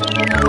Thank you.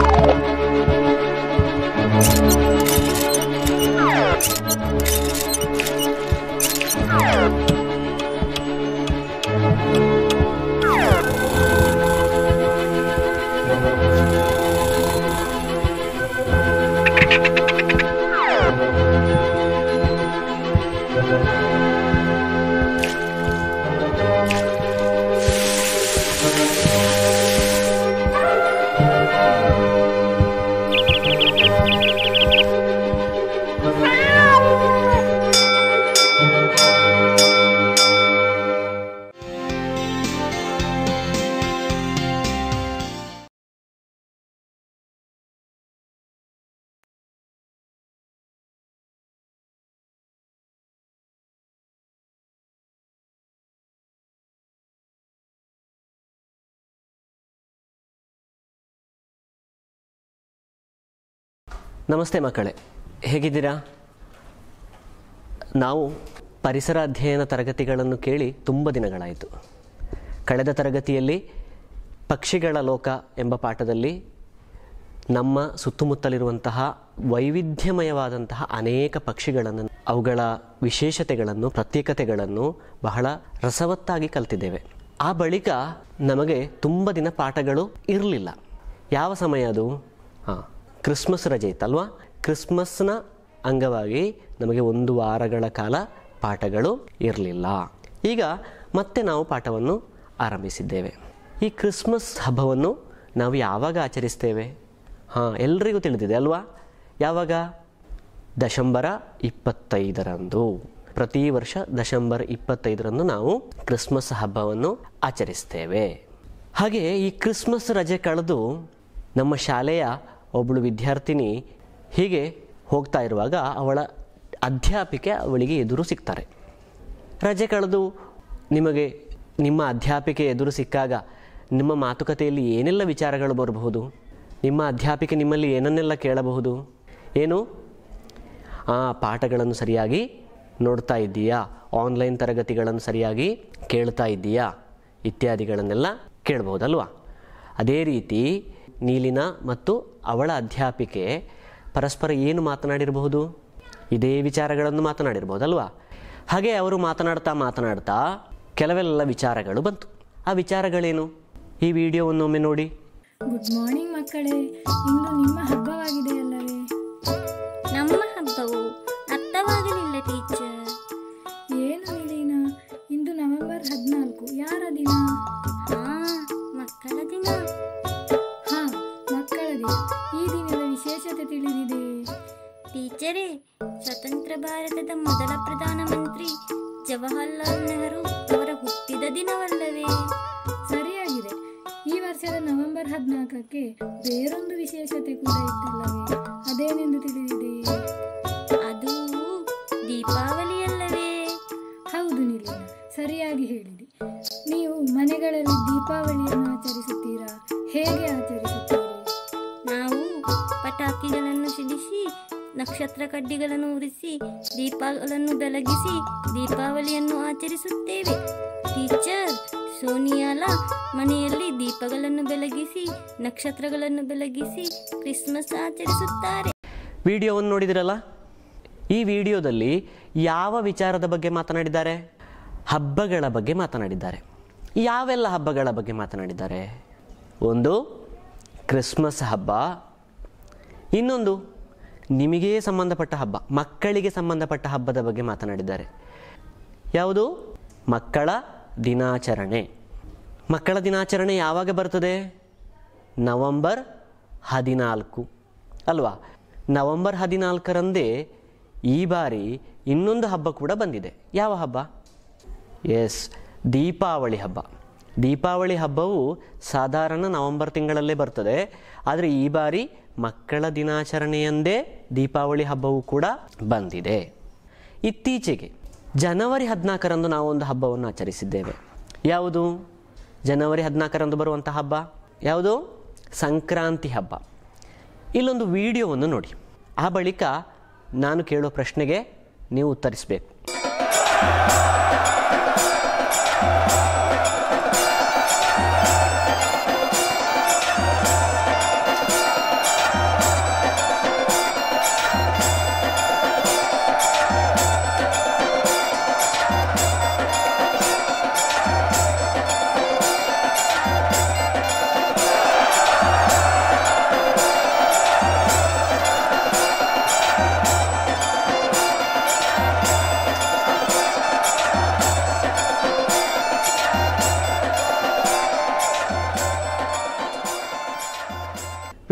ನಮಸ್ತೆ ಮಕ್ಕಳೇ ಹೇಗಿದ್ದೀರಾ ನಾವು ಪರಿಸರ ಅಧ್ಯಯನ ತರಗತಿಗಳನ್ನು ಕೇಳಿ ತುಂಬ ದಿನಗಳಾಯಿತು ಕಳೆದ ತರಗತಿಯಲ್ಲಿ ಪಕ್ಷಿಗಳ ಲೋಕ ಎಂಬ ಪಾಠದಲ್ಲಿ ನಮ್ಮ ಸುತ್ತಮುತ್ತಲಿರುವಂತಹ ವೈವಿಧ್ಯಮಯವಾದಂತಹ ಅನೇಕ ಪಕ್ಷಿಗಳನ್ನು ಅವುಗಳ ವಿಶೇಷತೆಗಳನ್ನು ಪ್ರತ್ಯೇಕತೆಗಳನ್ನು ಬಹಳ ರಸವತ್ತಾಗಿ ಕಲ್ತಿದ್ದೇವೆ ಆ ಬಳಿಕ ನಮಗೆ ತುಂಬ ದಿನ ಪಾಠಗಳು ಇರಲಿಲ್ಲ ಯಾವ ಸಮಯ ಅದು ಹಾಂ ಕ್ರಿಸ್ಮಸ್ ರಜೆ ಇತ್ತಲ್ವಾ ಕ್ರಿಸ್ಮಸ್ನ ಅಂಗವಾಗಿ ನಮಗೆ ಒಂದು ವಾರಗಳ ಕಾಲ ಪಾಠಗಳು ಇರಲಿಲ್ಲ ಈಗ ಮತ್ತೆ ನಾವು ಪಾಠವನ್ನು ಆರಂಭಿಸಿದ್ದೇವೆ ಈ ಕ್ರಿಸ್ಮಸ್ ಹಬ್ಬವನ್ನು ನಾವು ಯಾವಾಗ ಆಚರಿಸ್ತೇವೆ ಹಾಂ ಎಲ್ರಿಗೂ ತಿಳಿದಿದೆ ಅಲ್ವಾ ಯಾವಾಗ ದಶಂಬರ ಇಪ್ಪತ್ತೈದರಂದು ಪ್ರತಿ ವರ್ಷ ದಶಂಬರ್ ಇಪ್ಪತ್ತೈದರಂದು ನಾವು ಕ್ರಿಸ್ಮಸ್ ಹಬ್ಬವನ್ನು ಆಚರಿಸ್ತೇವೆ ಹಾಗೆ ಈ ಕ್ರಿಸ್ಮಸ್ ರಜೆ ಕಳೆದು ನಮ್ಮ ಶಾಲೆಯ ಒಬ್ಬಳು ವಿದ್ಯಾರ್ಥಿನಿ ಹೀಗೆ ಹೋಗ್ತಾ ಇರುವಾಗ ಅವಳ ಅಧ್ಯಾಪಿಕೆ ಅವಳಿಗೆ ಎದುರು ಸಿಗ್ತಾರೆ ರಜೆ ಕಳೆದು ನಿಮಗೆ ನಿಮ್ಮ ಅಧ್ಯಾಪಿಕೆ ಎದುರು ಸಿಕ್ಕಾಗ ನಿಮ್ಮ ಮಾತುಕತೆಯಲ್ಲಿ ಏನೆಲ್ಲ ವಿಚಾರಗಳು ಬರಬಹುದು ನಿಮ್ಮ ಅಧ್ಯಾಪಿಕೆ ನಿಮ್ಮಲ್ಲಿ ಏನನ್ನೆಲ್ಲ ಕೇಳಬಹುದು ಏನು ಆ ಪಾಠಗಳನ್ನು ಸರಿಯಾಗಿ ನೋಡ್ತಾ ಇದ್ದೀಯಾ ಆನ್ಲೈನ್ ತರಗತಿಗಳನ್ನು ಸರಿಯಾಗಿ ಕೇಳ್ತಾ ಇದ್ದೀಯಾ ಇತ್ಯಾದಿಗಳನ್ನೆಲ್ಲ ಕೇಳ್ಬೋದಲ್ವಾ ಅದೇ ರೀತಿ ನೀಲಿನ ಮತ್ತು ಅವಳ ಅಧ್ಯಾಪಿಕೆ ಪರಸ್ಪರ ಏನು ಮಾತನಾಡಿರಬಹುದು ಇದೇ ವಿಚಾರಗಳನ್ನು ಮಾತನಾಡಿರಬಹುದಲ್ವಾ ಹಾಗೆ ಅವರು ಮಾತನಾಡ್ತಾ ಮಾತನಾಡ್ತಾ ಕೆಲವೆಲ್ಲ ವಿಚಾರಗಳು ಬಂತು ಆ ವಿಚಾರಗಳೇನು ಈ ವಿಡಿಯೋವನ್ನು ಒಮ್ಮೆ ನೋಡಿ ಗುಡ್ ಮಾರ್ನಿಂಗ್ ಮಕ್ಕಳೇ ಇಂದು ನಿಮ್ಮ ಹಬ್ಬವಾಗಿದೆ ಅಲ್ಲವೇ ನಮ್ಮ ಹಬ್ಬವು ಅರ್ಥವಾಗಲಿಲ್ಲ ಟೀಚರ್ ಏನು ದಿನ ಇಂದು ನವೆಂಬರ್ ಹದಿನಾಲ್ಕು ಯಾರ ದಿನ ಮಕ್ಕಳ ದಿನ ತಿಳಿದಿದೆ ಟೀಚರೇ ಸ್ವತಂತ್ರ ಭಾರತದ ಮೊದಲ ಪ್ರಧಾನ ಮಂತ್ರಿ ಜವಾಹರ್ಲಾಲ್ ನೆಹರು ಅವರ ಹುಟ್ಟಿದ ದಿನವಲ್ಲವೇ ಸರಿಯಾಗಿದೆ ಈ ವರ್ಷದ ನವೆಂಬರ್ ಹದಿನಾಲ್ಕಕ್ಕೆ ಬೇರೊಂದು ವಿಶೇಷತೆ ಕೂಡ ಇತ್ತಲ್ಲವೇ ಅದೇನೆಂದು ತಿಳಿದಿದೆ ಅದು ದೀಪಾವಳಿಯಲ್ಲವೇ ಹೌದು ನಿಲೀನ ಸರಿಯಾಗಿ ಹೇಳಿದೆ ನೀವು ಮನೆಗಳಲ್ಲಿ ದೀಪಾವಳಿಯನ್ನು ಆಚರಿಸುತ್ತೀರಾ ಹೇಗೆ ಆಚರಿಸುತ್ತೀರಾ ಪಟಾಕಿಗಳನ್ನು ಸಿಡಿಸಿ ನಕ್ಷತ್ರ ಕಡ್ಡಿಗಳನ್ನು ಉರಿಸಿ ದೀಪಗಳನ್ನು ಬೆಳಗಿಸಿ ದೀಪಾವಳಿಯನ್ನು ಆಚರಿಸುತ್ತೇವೆ ಟೀಚರ್ ಸೋನಿಯಾಲ ಮನೆಯಲ್ಲಿ ದೀಪಗಳನ್ನು ಬೆಳಗಿಸಿ ನಕ್ಷತ್ರಗಳನ್ನು ಬೆಳಗಿಸಿ ಕ್ರಿಸ್ಮಸ್ ಆಚರಿಸುತ್ತಾರೆ ವಿಡಿಯೋವನ್ನು ನೋಡಿದಿರಲ್ಲ ಈ ವಿಡಿಯೋದಲ್ಲಿ ಯಾವ ವಿಚಾರದ ಬಗ್ಗೆ ಮಾತನಾಡಿದ್ದಾರೆ ಹಬ್ಬಗಳ ಬಗ್ಗೆ ಮಾತನಾಡಿದ್ದಾರೆ ಯಾವೆಲ್ಲ ಹಬ್ಬಗಳ ಬಗ್ಗೆ ಮಾತನಾಡಿದ್ದಾರೆ ಒಂದು ಕ್ರಿಸ್ಮಸ್ ಹಬ್ಬ ಇನ್ನೊಂದು ನಿಮಗೇ ಸಂಬಂಧಪಟ್ಟ ಹಬ್ಬ ಮಕ್ಕಳಿಗೆ ಸಂಬಂಧಪಟ್ಟ ಹಬ್ಬದ ಬಗ್ಗೆ ಮಾತನಾಡಿದ್ದಾರೆ ಯಾವುದು ಮಕ್ಕಳ ದಿನಾಚರಣೆ ಮಕ್ಕಳ ದಿನಾಚರಣೆ ಯಾವಾಗ ಬರ್ತದೆ ನವಂಬರ್ ಹದಿನಾಲ್ಕು ಅಲ್ವಾ ನವಂಬರ್ ಹದಿನಾಲ್ಕರಂದೇ ಈ ಬಾರಿ ಇನ್ನೊಂದು ಹಬ್ಬ ಕೂಡ ಬಂದಿದೆ ಯಾವ ಹಬ್ಬ ಎಸ್ ದೀಪಾವಳಿ ಹಬ್ಬ ದೀಪಾವಳಿ ಹಬ್ಬವು ಸಾಧಾರಣ ನವೆಂಬರ್ ತಿಂಗಳಲ್ಲೇ ಬರ್ತದೆ ಆದರೆ ಈ ಬಾರಿ ಮಕ್ಕಳ ದಿನಾಚರಣೆಯಂದೇ ದೀಪಾವಳಿ ಹಬ್ಬವು ಕೂಡ ಬಂದಿದೆ ಇತ್ತೀಚೆಗೆ ಜನವರಿ ಹದಿನಾಲ್ಕರಂದು ನಾವೊಂದು ಹಬ್ಬವನ್ನು ಆಚರಿಸಿದ್ದೇವೆ ಯಾವುದು ಜನವರಿ ಹದಿನಾಲ್ಕರಂದು ಬರುವಂಥ ಹಬ್ಬ ಯಾವುದು ಸಂಕ್ರಾಂತಿ ಹಬ್ಬ ಇಲ್ಲೊಂದು ವಿಡಿಯೋವನ್ನು ನೋಡಿ ಆ ಬಳಿಕ ನಾನು ಕೇಳೋ ಪ್ರಶ್ನೆಗೆ ನೀವು ಉತ್ತರಿಸಬೇಕು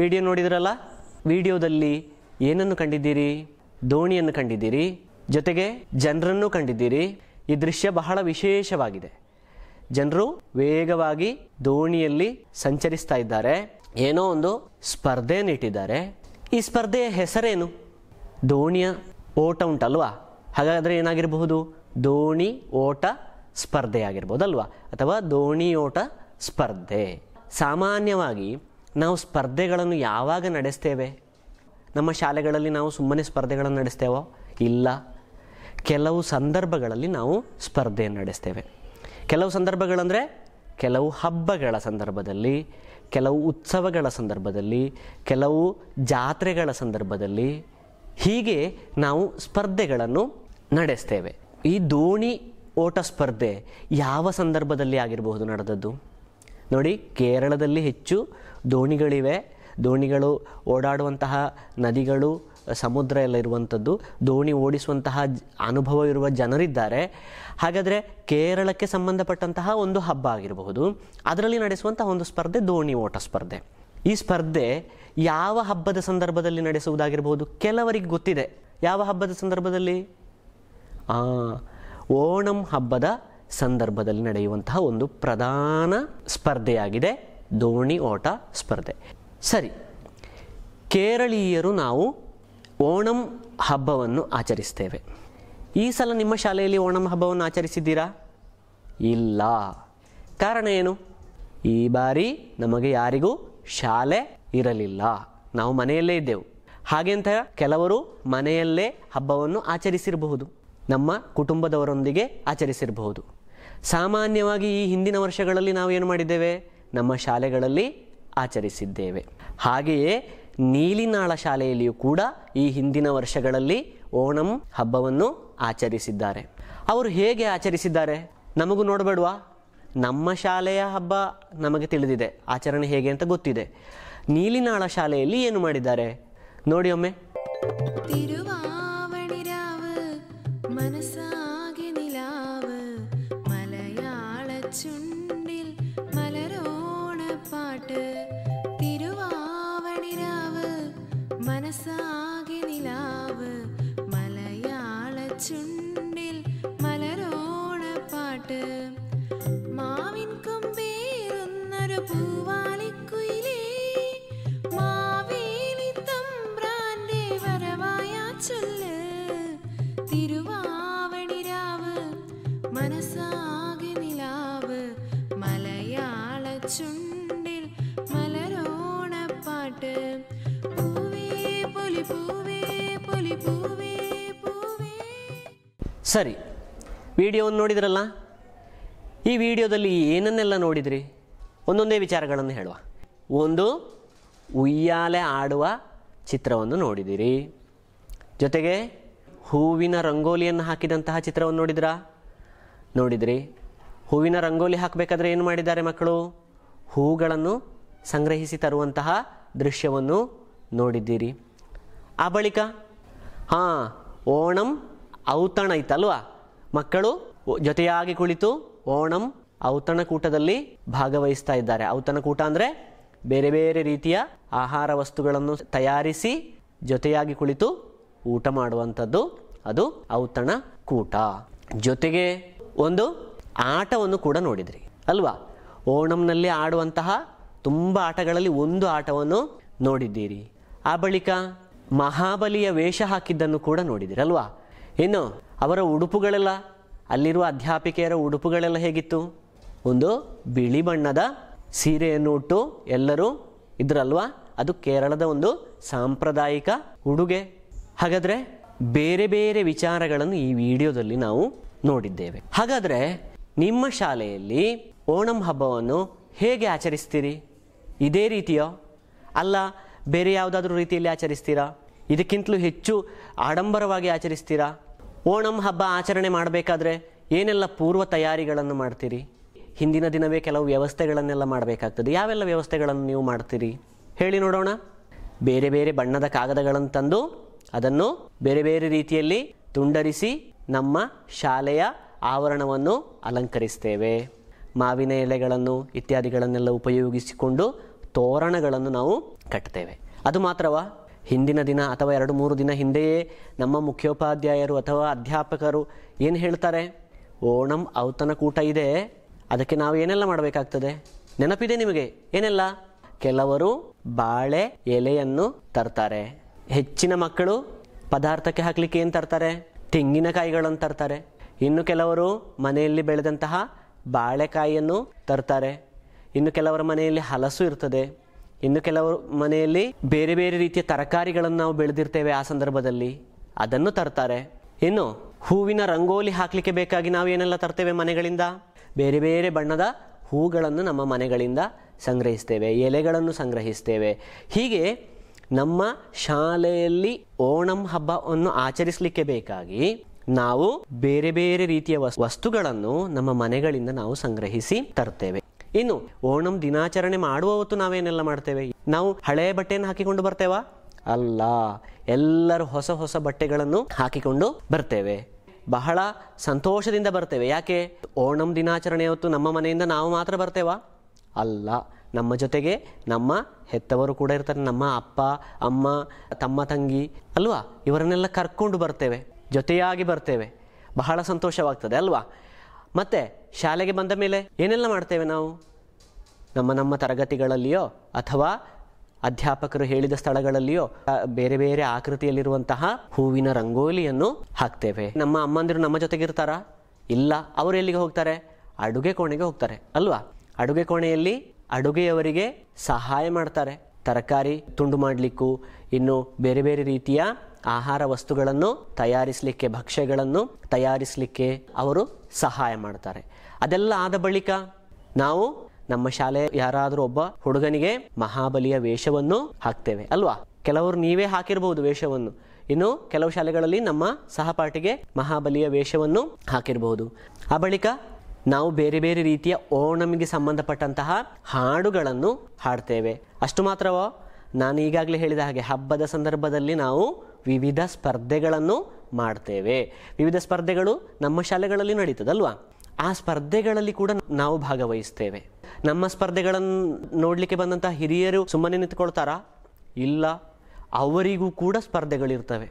ವಿಡಿಯೋ ನೋಡಿದ್ರಲ್ಲ ವಿಡಿಯೋದಲ್ಲಿ ಏನನ್ನು ಕಂಡಿದ್ದೀರಿ ದೋಣಿಯನ್ನು ಕಂಡಿದ್ದೀರಿ ಜೊತೆಗೆ ಜನರನ್ನು ಕಂಡಿದ್ದೀರಿ ಈ ದೃಶ್ಯ ಬಹಳ ವಿಶೇಷವಾಗಿದೆ ಜನರು ವೇಗವಾಗಿ ದೋಣಿಯಲ್ಲಿ ಸಂಚರಿಸ್ತಾ ಇದ್ದಾರೆ ಏನೋ ಒಂದು ಸ್ಪರ್ಧೆಯನ್ನು ಇಟ್ಟಿದ್ದಾರೆ ಈ ಸ್ಪರ್ಧೆಯ ಹೆಸರೇನು ದೋಣಿಯ ಓಟ ಉಂಟಲ್ವಾ ಹಾಗಾದರೆ ಏನಾಗಿರಬಹುದು ದೋಣಿ ಓಟ ಸ್ಪರ್ಧೆ ಆಗಿರ್ಬೋದಲ್ವಾ ಅಥವಾ ದೋಣಿ ಓಟ ಸ್ಪರ್ಧೆ ಸಾಮಾನ್ಯವಾಗಿ ನಾವು ಸ್ಪರ್ಧೆಗಳನ್ನು ಯಾವಾಗ ನಡೆಸ್ತೇವೆ ನಮ್ಮ ಶಾಲೆಗಳಲ್ಲಿ ನಾವು ಸುಮ್ಮನೆ ಸ್ಪರ್ಧೆಗಳನ್ನು ನಡೆಸ್ತೇವೋ ಇಲ್ಲ ಕೆಲವು ಸಂದರ್ಭಗಳಲ್ಲಿ ನಾವು ಸ್ಪರ್ಧೆಯನ್ನು ನಡೆಸ್ತೇವೆ ಕೆಲವು ಸಂದರ್ಭಗಳಂದರೆ ಕೆಲವು ಹಬ್ಬಗಳ ಸಂದರ್ಭದಲ್ಲಿ ಕೆಲವು ಉತ್ಸವಗಳ ಸಂದರ್ಭದಲ್ಲಿ ಕೆಲವು ಜಾತ್ರೆಗಳ ಸಂದರ್ಭದಲ್ಲಿ ಹೀಗೆ ನಾವು ಸ್ಪರ್ಧೆಗಳನ್ನು ನಡೆಸ್ತೇವೆ ಈ ದೋಣಿ ಓಟ ಸ್ಪರ್ಧೆ ಯಾವ ಸಂದರ್ಭದಲ್ಲಿ ಆಗಿರಬಹುದು ನಡೆದದ್ದು ನೋಡಿ ಕೇರಳದಲ್ಲಿ ಹೆಚ್ಚು ದೋಣಿಗಳಿವೆ ದೋಣಿಗಳು ಓಡಾಡುವಂತಹ ನದಿಗಳು ಸಮುದ್ರ ಎಲ್ಲ ಇರುವಂಥದ್ದು ದೋಣಿ ಓಡಿಸುವಂತಹ ಅನುಭವ ಇರುವ ಜನರಿದ್ದಾರೆ ಹಾಗಾದರೆ ಕೇರಳಕ್ಕೆ ಸಂಬಂಧಪಟ್ಟಂತಹ ಒಂದು ಹಬ್ಬ ಆಗಿರಬಹುದು ಅದರಲ್ಲಿ ನಡೆಸುವಂತಹ ಒಂದು ಸ್ಪರ್ಧೆ ದೋಣಿ ಓಟ ಸ್ಪರ್ಧೆ ಈ ಸ್ಪರ್ಧೆ ಯಾವ ಹಬ್ಬದ ಸಂದರ್ಭದಲ್ಲಿ ನಡೆಸುವುದಾಗಿರಬಹುದು ಕೆಲವರಿಗೆ ಗೊತ್ತಿದೆ ಯಾವ ಹಬ್ಬದ ಸಂದರ್ಭದಲ್ಲಿ ಓಣಂ ಹಬ್ಬದ ಸಂದರ್ಭದಲ್ಲಿ ನಡೆಯುವಂತಹ ಒಂದು ಪ್ರಧಾನ ಸ್ಪರ್ಧೆಯಾಗಿದೆ ದೋಣಿ ಓಟ ಸ್ಪರ್ಧೆ ಸರಿ ಕೇರಳೀಯರು ನಾವು ಓಣಂ ಹಬ್ಬವನ್ನು ಆಚರಿಸ್ತೇವೆ ಈ ಸಲ ನಿಮ್ಮ ಶಾಲೆಯಲ್ಲಿ ಓಣಂ ಹಬ್ಬವನ್ನು ಆಚರಿಸಿದ್ದೀರಾ ಇಲ್ಲ ಕಾರಣ ಏನು ಈ ಬಾರಿ ನಮಗೆ ಯಾರಿಗೂ ಶಾಲೆ ಇರಲಿಲ್ಲ ನಾವು ಮನೆಯಲ್ಲೇ ಇದ್ದೆವು ಹಾಗೆಂತ ಕೆಲವರು ಮನೆಯಲ್ಲೇ ಹಬ್ಬವನ್ನು ಆಚರಿಸಿರಬಹುದು ನಮ್ಮ ಕುಟುಂಬದವರೊಂದಿಗೆ ಆಚರಿಸಿರಬಹುದು ಸಾಮಾನ್ಯವಾಗಿ ಈ ಹಿಂದಿನ ವರ್ಷಗಳಲ್ಲಿ ನಾವು ಏನು ಮಾಡಿದ್ದೇವೆ ನಮ್ಮ ಶಾಲೆಗಳಲ್ಲಿ ಆಚರಿಸಿದ್ದೇವೆ ಹಾಗೆಯೇ ನೀಲಿನಾಳ ಶಾಲೆಯಲ್ಲಿಯೂ ಕೂಡ ಈ ಹಿಂದಿನ ವರ್ಷಗಳಲ್ಲಿ ಓಣಂ ಹಬ್ಬವನ್ನು ಆಚರಿಸಿದ್ದಾರೆ ಅವರು ಹೇಗೆ ಆಚರಿಸಿದ್ದಾರೆ ನಮಗೂ ನೋಡಬೇಡುವ ನಮ್ಮ ಶಾಲೆಯ ಹಬ್ಬ ನಮಗೆ ತಿಳಿದಿದೆ ಆಚರಣೆ ಹೇಗೆ ಅಂತ ಗೊತ್ತಿದೆ ನೀಲಿನಾಳ ಶಾಲೆಯಲ್ಲಿ ಏನು ಮಾಡಿದ್ದಾರೆ ನೋಡಿ ಒಮ್ಮೆ ಮನಸ time. ಸರಿ ವಿಡಿಯೋವನ್ನು ನೋಡಿದ್ರಲ್ಲ ಈ ವಿಡಿಯೋದಲ್ಲಿ ಏನನ್ನೆಲ್ಲ ನೋಡಿದ್ರಿ ಒಂದೊಂದೇ ವಿಚಾರಗಳನ್ನು ಹೇಳುವ ಒಂದು ಉಯ್ಯಾಲೆ ಆಡುವ ಚಿತ್ರವನ್ನು ನೋಡಿದಿರಿ ಜೊತೆಗೆ ಹೂವಿನ ರಂಗೋಲಿಯನ್ನು ಹಾಕಿದಂತಹ ಚಿತ್ರವನ್ನು ನೋಡಿದ್ರಾ ನೋಡಿದ್ರಿ ಹೂವಿನ ರಂಗೋಲಿ ಹಾಕಬೇಕಾದ್ರೆ ಏನು ಮಾಡಿದ್ದಾರೆ ಮಕ್ಕಳು ಹೂಗಳನ್ನು ಸಂಗ್ರಹಿಸಿ ತರುವಂತಹ ದೃಶ್ಯವನ್ನು ನೋಡಿದ್ದೀರಿ ಆ ಬಳಿಕ ಹಾಂ ಓಣಂ ಔತಣ ಇತ್ತಲ್ವಾ ಮಕ್ಕಳು ಜೊತೆಯಾಗಿ ಕುಳಿತು ಓಣಂ ಕೂಟದಲ್ಲಿ ಭಾಗವಹಿಸ್ತಾ ಇದ್ದಾರೆ ಕೂಟ ಅಂದ್ರೆ ಬೇರೆ ಬೇರೆ ರೀತಿಯ ಆಹಾರ ವಸ್ತುಗಳನ್ನು ತಯಾರಿಸಿ ಜೊತೆಯಾಗಿ ಕುಳಿತು ಊಟ ಮಾಡುವಂಥದ್ದು ಅದು ಔತಣ ಕೂಟ ಜೊತೆಗೆ ಒಂದು ಆಟವನ್ನು ಕೂಡ ನೋಡಿದ್ರಿ ಅಲ್ವಾ ಓಣಂನಲ್ಲಿ ಆಡುವಂತಹ ತುಂಬ ಆಟಗಳಲ್ಲಿ ಒಂದು ಆಟವನ್ನು ನೋಡಿದ್ದೀರಿ ಆ ಬಳಿಕ ಮಹಾಬಲಿಯ ವೇಷ ಹಾಕಿದ್ದನ್ನು ಕೂಡ ನೋಡಿದಿರಲ್ವಾ ಇನ್ನು ಅವರ ಉಡುಪುಗಳೆಲ್ಲ ಅಲ್ಲಿರುವ ಅಧ್ಯಾಪಿಕೆಯರ ಉಡುಪುಗಳೆಲ್ಲ ಹೇಗಿತ್ತು ಒಂದು ಬಿಳಿ ಬಣ್ಣದ ಸೀರೆಯನ್ನು ಉಟ್ಟು ಎಲ್ಲರೂ ಇದ್ರಲ್ವಾ ಅದು ಕೇರಳದ ಒಂದು ಸಾಂಪ್ರದಾಯಿಕ ಉಡುಗೆ ಹಾಗಾದರೆ ಬೇರೆ ಬೇರೆ ವಿಚಾರಗಳನ್ನು ಈ ವಿಡಿಯೋದಲ್ಲಿ ನಾವು ನೋಡಿದ್ದೇವೆ ಹಾಗಾದರೆ ನಿಮ್ಮ ಶಾಲೆಯಲ್ಲಿ ಓಣಂ ಹಬ್ಬವನ್ನು ಹೇಗೆ ಆಚರಿಸ್ತೀರಿ ಇದೇ ರೀತಿಯೋ ಅಲ್ಲ ಬೇರೆ ಯಾವುದಾದ್ರೂ ರೀತಿಯಲ್ಲಿ ಆಚರಿಸ್ತೀರಾ ಇದಕ್ಕಿಂತಲೂ ಹೆಚ್ಚು ಆಡಂಬರವಾಗಿ ಆಚರಿಸ್ತೀರಾ ಓಣಂ ಹಬ್ಬ ಆಚರಣೆ ಮಾಡಬೇಕಾದ್ರೆ ಏನೆಲ್ಲ ಪೂರ್ವ ತಯಾರಿಗಳನ್ನು ಮಾಡ್ತೀರಿ ಹಿಂದಿನ ದಿನವೇ ಕೆಲವು ವ್ಯವಸ್ಥೆಗಳನ್ನೆಲ್ಲ ಮಾಡಬೇಕಾಗ್ತದೆ ಯಾವೆಲ್ಲ ವ್ಯವಸ್ಥೆಗಳನ್ನು ನೀವು ಮಾಡ್ತೀರಿ ಹೇಳಿ ನೋಡೋಣ ಬೇರೆ ಬೇರೆ ಬಣ್ಣದ ಕಾಗದಗಳನ್ನು ತಂದು ಅದನ್ನು ಬೇರೆ ಬೇರೆ ರೀತಿಯಲ್ಲಿ ತುಂಡರಿಸಿ ನಮ್ಮ ಶಾಲೆಯ ಆವರಣವನ್ನು ಅಲಂಕರಿಸ್ತೇವೆ ಮಾವಿನ ಎಲೆಗಳನ್ನು ಇತ್ಯಾದಿಗಳನ್ನೆಲ್ಲ ಉಪಯೋಗಿಸಿಕೊಂಡು ತೋರಣಗಳನ್ನು ನಾವು ಕಟ್ತೇವೆ ಅದು ಮಾತ್ರವಾ ಹಿಂದಿನ ದಿನ ಅಥವಾ ಎರಡು ಮೂರು ದಿನ ಹಿಂದೆಯೇ ನಮ್ಮ ಮುಖ್ಯೋಪಾಧ್ಯಾಯರು ಅಥವಾ ಅಧ್ಯಾಪಕರು ಏನು ಹೇಳ್ತಾರೆ ಓಣಂ ಔತನ ಕೂಟ ಇದೆ ಅದಕ್ಕೆ ನಾವು ಏನೆಲ್ಲ ಮಾಡಬೇಕಾಗ್ತದೆ ನೆನಪಿದೆ ನಿಮಗೆ ಏನೆಲ್ಲ ಕೆಲವರು ಬಾಳೆ ಎಲೆಯನ್ನು ತರ್ತಾರೆ ಹೆಚ್ಚಿನ ಮಕ್ಕಳು ಪದಾರ್ಥಕ್ಕೆ ಹಾಕಲಿಕ್ಕೆ ಏನು ತರ್ತಾರೆ ತೆಂಗಿನಕಾಯಿಗಳನ್ನು ತರ್ತಾರೆ ಇನ್ನು ಕೆಲವರು ಮನೆಯಲ್ಲಿ ಬೆಳೆದಂತಹ ಬಾಳೆಕಾಯಿಯನ್ನು ತರ್ತಾರೆ ಇನ್ನು ಕೆಲವರ ಮನೆಯಲ್ಲಿ ಹಲಸು ಇರ್ತದೆ ಇನ್ನು ಕೆಲವರು ಮನೆಯಲ್ಲಿ ಬೇರೆ ಬೇರೆ ರೀತಿಯ ತರಕಾರಿಗಳನ್ನು ನಾವು ಬೆಳೆದಿರ್ತೇವೆ ಆ ಸಂದರ್ಭದಲ್ಲಿ ಅದನ್ನು ತರ್ತಾರೆ ಇನ್ನು ಹೂವಿನ ರಂಗೋಲಿ ಹಾಕ್ಲಿಕ್ಕೆ ಬೇಕಾಗಿ ನಾವು ಏನೆಲ್ಲ ತರ್ತೇವೆ ಮನೆಗಳಿಂದ ಬೇರೆ ಬೇರೆ ಬಣ್ಣದ ಹೂಗಳನ್ನು ನಮ್ಮ ಮನೆಗಳಿಂದ ಸಂಗ್ರಹಿಸ್ತೇವೆ ಎಲೆಗಳನ್ನು ಸಂಗ್ರಹಿಸ್ತೇವೆ ಹೀಗೆ ನಮ್ಮ ಶಾಲೆಯಲ್ಲಿ ಓಣಂ ಹಬ್ಬವನ್ನು ಆಚರಿಸಲಿಕ್ಕೆ ಬೇಕಾಗಿ ನಾವು ಬೇರೆ ಬೇರೆ ರೀತಿಯ ವಸ್ತುಗಳನ್ನು ನಮ್ಮ ಮನೆಗಳಿಂದ ನಾವು ಸಂಗ್ರಹಿಸಿ ತರ್ತೇವೆ ಇನ್ನು ಓಣಂ ದಿನಾಚರಣೆ ಮಾಡುವವತ್ತು ನಾವೇನೆಲ್ಲ ಮಾಡ್ತೇವೆ ನಾವು ಹಳೆಯ ಬಟ್ಟೆಯನ್ನು ಹಾಕಿಕೊಂಡು ಬರ್ತೇವಾ ಅಲ್ಲ ಎಲ್ಲರೂ ಹೊಸ ಹೊಸ ಬಟ್ಟೆಗಳನ್ನು ಹಾಕಿಕೊಂಡು ಬರ್ತೇವೆ ಬಹಳ ಸಂತೋಷದಿಂದ ಬರ್ತೇವೆ ಯಾಕೆ ಓಣಂ ದಿನಾಚರಣೆ ಹೊತ್ತು ನಮ್ಮ ಮನೆಯಿಂದ ನಾವು ಮಾತ್ರ ಬರ್ತೇವಾ ಅಲ್ಲ ನಮ್ಮ ಜೊತೆಗೆ ನಮ್ಮ ಹೆತ್ತವರು ಕೂಡ ಇರ್ತಾರೆ ನಮ್ಮ ಅಪ್ಪ ಅಮ್ಮ ತಮ್ಮ ತಂಗಿ ಅಲ್ವಾ ಇವರನ್ನೆಲ್ಲ ಕರ್ಕೊಂಡು ಬರ್ತೇವೆ ಜೊತೆಯಾಗಿ ಬರ್ತೇವೆ ಬಹಳ ಸಂತೋಷವಾಗ್ತದೆ ಅಲ್ವಾ ಮತ್ತೆ ಶಾಲೆಗೆ ಬಂದ ಮೇಲೆ ಏನೆಲ್ಲ ಮಾಡ್ತೇವೆ ನಾವು ನಮ್ಮ ನಮ್ಮ ತರಗತಿಗಳಲ್ಲಿಯೋ ಅಥವಾ ಅಧ್ಯಾಪಕರು ಹೇಳಿದ ಸ್ಥಳಗಳಲ್ಲಿಯೋ ಬೇರೆ ಬೇರೆ ಆಕೃತಿಯಲ್ಲಿರುವಂತಹ ಹೂವಿನ ರಂಗೋಲಿಯನ್ನು ಹಾಕ್ತೇವೆ ನಮ್ಮ ಅಮ್ಮಂದಿರು ನಮ್ಮ ಜೊತೆಗಿರ್ತಾರ ಇಲ್ಲ ಅವರು ಎಲ್ಲಿಗೆ ಹೋಗ್ತಾರೆ ಅಡುಗೆ ಕೋಣೆಗೆ ಹೋಗ್ತಾರೆ ಅಲ್ವಾ ಅಡುಗೆ ಕೋಣೆಯಲ್ಲಿ ಅಡುಗೆಯವರಿಗೆ ಸಹಾಯ ಮಾಡ್ತಾರೆ ತರಕಾರಿ ತುಂಡು ಮಾಡಲಿಕ್ಕೂ ಇನ್ನು ಬೇರೆ ಬೇರೆ ರೀತಿಯ ಆಹಾರ ವಸ್ತುಗಳನ್ನು ತಯಾರಿಸಲಿಕ್ಕೆ ಭಕ್ಷ್ಯಗಳನ್ನು ತಯಾರಿಸಲಿಕ್ಕೆ ಅವರು ಸಹಾಯ ಮಾಡ್ತಾರೆ ಅದೆಲ್ಲ ಆದ ಬಳಿಕ ನಾವು ನಮ್ಮ ಶಾಲೆ ಯಾರಾದರೂ ಒಬ್ಬ ಹುಡುಗನಿಗೆ ಮಹಾಬಲಿಯ ವೇಷವನ್ನು ಹಾಕ್ತೇವೆ ಅಲ್ವಾ ಕೆಲವರು ನೀವೇ ಹಾಕಿರಬಹುದು ವೇಷವನ್ನು ಇನ್ನು ಕೆಲವು ಶಾಲೆಗಳಲ್ಲಿ ನಮ್ಮ ಸಹಪಾಠಿಗೆ ಮಹಾಬಲಿಯ ವೇಷವನ್ನು ಹಾಕಿರಬಹುದು ಆ ಬಳಿಕ ನಾವು ಬೇರೆ ಬೇರೆ ರೀತಿಯ ಓಣಮಿಗೆ ಸಂಬಂಧಪಟ್ಟಂತಹ ಹಾಡುಗಳನ್ನು ಹಾಡ್ತೇವೆ ಅಷ್ಟು ಮಾತ್ರವೋ ನಾನು ಈಗಾಗಲೇ ಹೇಳಿದ ಹಾಗೆ ಹಬ್ಬದ ಸಂದರ್ಭದಲ್ಲಿ ನಾವು ವಿವಿಧ ಸ್ಪರ್ಧೆಗಳನ್ನು ಮಾಡ್ತೇವೆ ವಿವಿಧ ಸ್ಪರ್ಧೆಗಳು ನಮ್ಮ ಶಾಲೆಗಳಲ್ಲಿ ನಡೀತದಲ್ವಾ ಆ ಸ್ಪರ್ಧೆಗಳಲ್ಲಿ ಕೂಡ ನಾವು ಭಾಗವಹಿಸ್ತೇವೆ ನಮ್ಮ ಸ್ಪರ್ಧೆಗಳನ್ನು ನೋಡಲಿಕ್ಕೆ ಬಂದಂತಹ ಹಿರಿಯರು ಸುಮ್ಮನೆ ನಿಂತ್ಕೊಳ್ತಾರಾ ಇಲ್ಲ ಅವರಿಗೂ ಕೂಡ ಸ್ಪರ್ಧೆಗಳಿರ್ತವೆ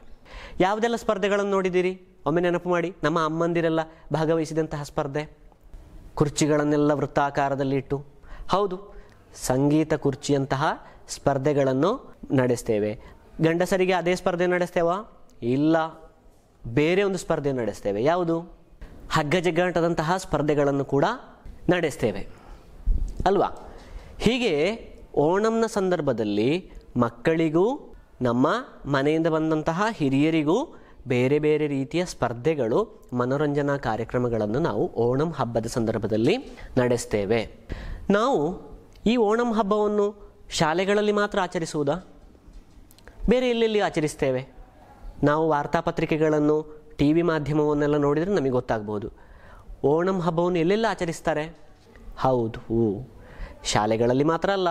ಯಾವುದೆಲ್ಲ ಸ್ಪರ್ಧೆಗಳನ್ನು ನೋಡಿದ್ದೀರಿ ಒಮ್ಮೆ ನೆನಪು ಮಾಡಿ ನಮ್ಮ ಅಮ್ಮಂದಿರೆಲ್ಲ ಭಾಗವಹಿಸಿದಂತಹ ಸ್ಪರ್ಧೆ ಕುರ್ಚಿಗಳನ್ನೆಲ್ಲ ವೃತ್ತಾಕಾರದಲ್ಲಿ ಇಟ್ಟು ಹೌದು ಸಂಗೀತ ಕುರ್ಚಿಯಂತಹ ಸ್ಪರ್ಧೆಗಳನ್ನು ನಡೆಸ್ತೇವೆ ಗಂಡಸರಿಗೆ ಅದೇ ಸ್ಪರ್ಧೆ ನಡೆಸ್ತೇವಾ ಇಲ್ಲ ಬೇರೆ ಒಂದು ಸ್ಪರ್ಧೆ ನಡೆಸ್ತೇವೆ ಯಾವುದು ಹಗ್ಗ ಜಗ್ಗಾಟದಂತಹ ಸ್ಪರ್ಧೆಗಳನ್ನು ಕೂಡ ನಡೆಸ್ತೇವೆ ಅಲ್ವಾ ಹೀಗೆ ಓಣಂನ ಸಂದರ್ಭದಲ್ಲಿ ಮಕ್ಕಳಿಗೂ ನಮ್ಮ ಮನೆಯಿಂದ ಬಂದಂತಹ ಹಿರಿಯರಿಗೂ ಬೇರೆ ಬೇರೆ ರೀತಿಯ ಸ್ಪರ್ಧೆಗಳು ಮನೋರಂಜನಾ ಕಾರ್ಯಕ್ರಮಗಳನ್ನು ನಾವು ಓಣಂ ಹಬ್ಬದ ಸಂದರ್ಭದಲ್ಲಿ ನಡೆಸ್ತೇವೆ ನಾವು ಈ ಓಣಂ ಹಬ್ಬವನ್ನು ಶಾಲೆಗಳಲ್ಲಿ ಮಾತ್ರ ಆಚರಿಸುವುದಾ ಬೇರೆ ಎಲ್ಲೆಲ್ಲಿ ಆಚರಿಸ್ತೇವೆ ನಾವು ವಾರ್ತಾಪತ್ರಿಕೆಗಳನ್ನು ಟಿ ವಿ ಮಾಧ್ಯಮವನ್ನೆಲ್ಲ ನೋಡಿದರೆ ನಮಗೆ ಗೊತ್ತಾಗ್ಬೋದು ಓಣಂ ಹಬ್ಬವನ್ನು ಎಲ್ಲೆಲ್ಲ ಆಚರಿಸ್ತಾರೆ ಹೌದು ಶಾಲೆಗಳಲ್ಲಿ ಮಾತ್ರ ಅಲ್ಲ